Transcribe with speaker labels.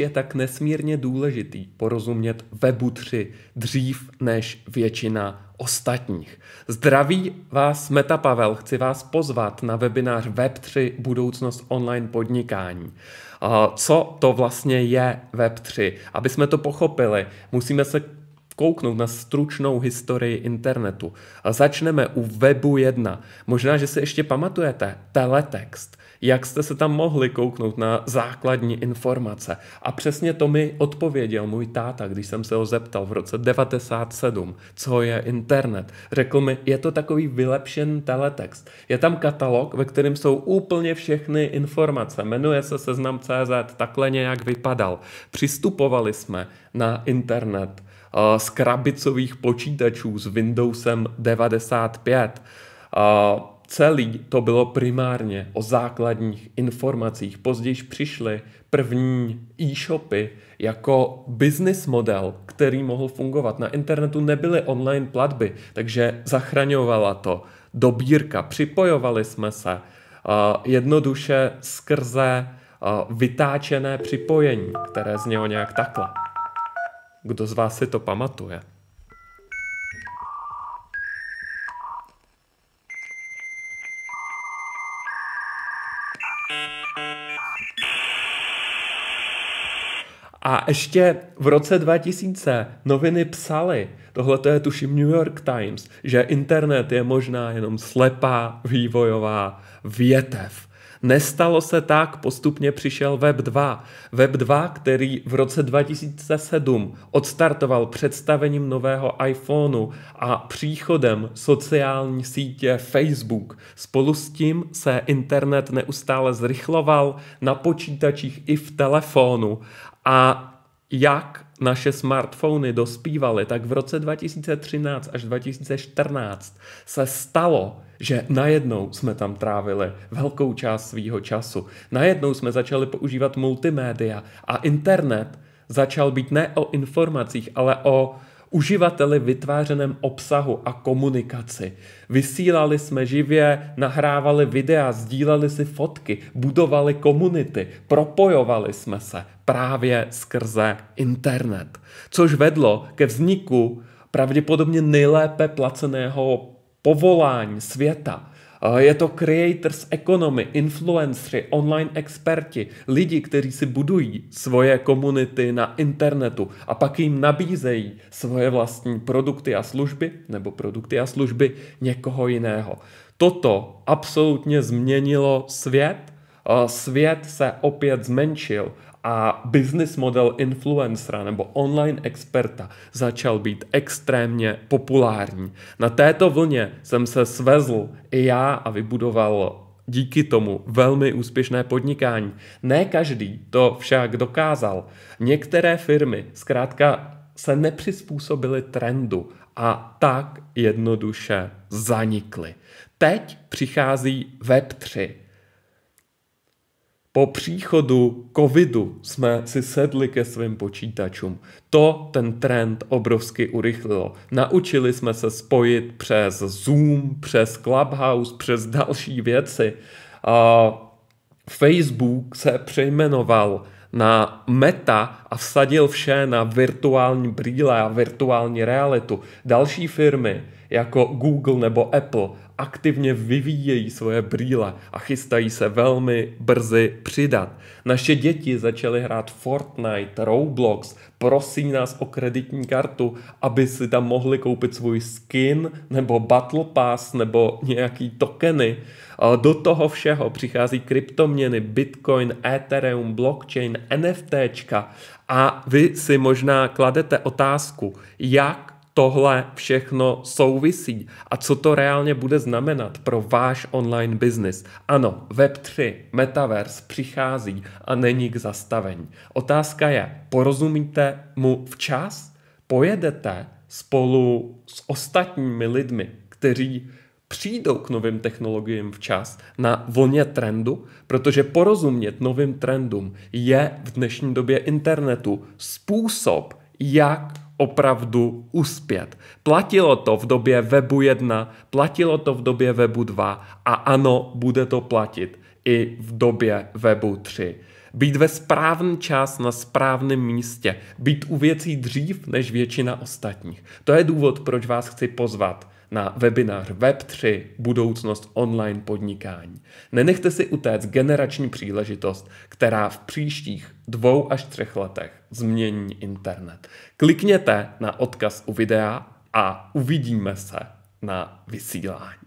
Speaker 1: je tak nesmírně důležitý porozumět webu 3 dřív než většina ostatních. Zdraví vás Meta Pavel, chci vás pozvat na webinář Web3 Budoucnost online podnikání. Co to vlastně je Web3? Aby jsme to pochopili, musíme se kouknout na stručnou historii internetu. A začneme u webu 1. Možná, že si ještě pamatujete teletext jak jste se tam mohli kouknout na základní informace. A přesně to mi odpověděl můj táta, když jsem se ho zeptal v roce 97, co je internet. Řekl mi, je to takový vylepšen teletext. Je tam katalog, ve kterém jsou úplně všechny informace. Jmenuje se seznam.cz, takhle nějak vypadal. Přistupovali jsme na internet Eh, z krabicových počítačů s Windowsem 95. Eh, celý to bylo primárně o základních informacích. Později přišly první e-shopy jako business model, který mohl fungovat. Na internetu nebyly online platby, takže zachraňovala to dobírka. Připojovali jsme se eh, jednoduše skrze vytáčené připojení, které znělo nějak takhle. Kdo z vás si to pamatuje? A ještě v roce 2000 noviny psaly, tohle je tuším New York Times, že internet je možná jenom slepá vývojová větev Nestalo se tak, postupně přišel Web 2. Web 2, který v roce 2007 odstartoval představením nového iPhoneu a příchodem sociální sítě Facebook. Spolu s tím se internet neustále zrychloval na počítačích i v telefonu. A jak naše smartfony dospívaly, tak v roce 2013 až 2014 se stalo, že najednou jsme tam trávili velkou část svýho času. Najednou jsme začali používat multimédia a internet začal být ne o informacích, ale o uživateli vytvářeném obsahu a komunikaci. Vysílali jsme živě, nahrávali videa, sdíleli si fotky, budovali komunity, propojovali jsme se právě skrze internet, což vedlo ke vzniku pravděpodobně nejlépe placeného povolání světa. Eh, je to creators economy, influencery, online experti, lidi, kteří si budují svoje komunity na internetu a pak jim nabízejí svoje vlastní produkty a služby nebo produkty a služby někoho jiného. Toto absolutně změnilo svět, eh, svět se opět zmenšil a business model influencera nebo online experta začal být extrémně populární. Na této vlně jsem se svezl i já a vybudoval díky tomu velmi úspěšné podnikání. Ne každý to však dokázal. Některé firmy zkrátka se nepřizpůsobily trendu a tak jednoduše zanikly. Teď přichází Web 3 po příchodu covidu jsme si sedli ke svým počítačům. To ten trend obrovsky urychlilo. Naučili jsme se spojit přes Zoom, přes Clubhouse, přes další věci. Facebook se přejmenoval na meta a vsadil vše na virtuální brýle a virtuální realitu. Další firmy jako Google nebo Apple aktivně vyvíjejí svoje brýle a chystají se velmi brzy přidat. Naše děti začaly hrát Fortnite, Roblox, prosí nás o kreditní kartu, aby si tam mohli koupit svůj skin nebo Battle Pass nebo nějaký tokeny. Do toho všeho přichází kryptoměny, Bitcoin, Ethereum, blockchain, NFTčka. A vy si možná kladete otázku, jak tohle všechno souvisí a co to reálně bude znamenat pro váš online business. Ano, Web3, Metaverse přichází a není k zastavení. Otázka je, porozumíte mu včas? Pojedete spolu s ostatními lidmi, kteří přijdou k novým technologiím včas na vlně trendu, protože porozumět novým trendům je v dnešní době internetu způsob, jak opravdu uspět. Platilo to v době webu 1, platilo to v době webu 2 a ano, bude to platit i v době webu 3. Být ve správný čas na správném místě, být u věcí dřív než většina ostatních. To je důvod, proč vás chci pozvat na webinář Web3 Budoucnost online podnikání. Nenechte si utéct generační příležitost, která v příštích dvou až třech letech změní internet. Klikněte na odkaz u videa a uvidíme se na vysílání.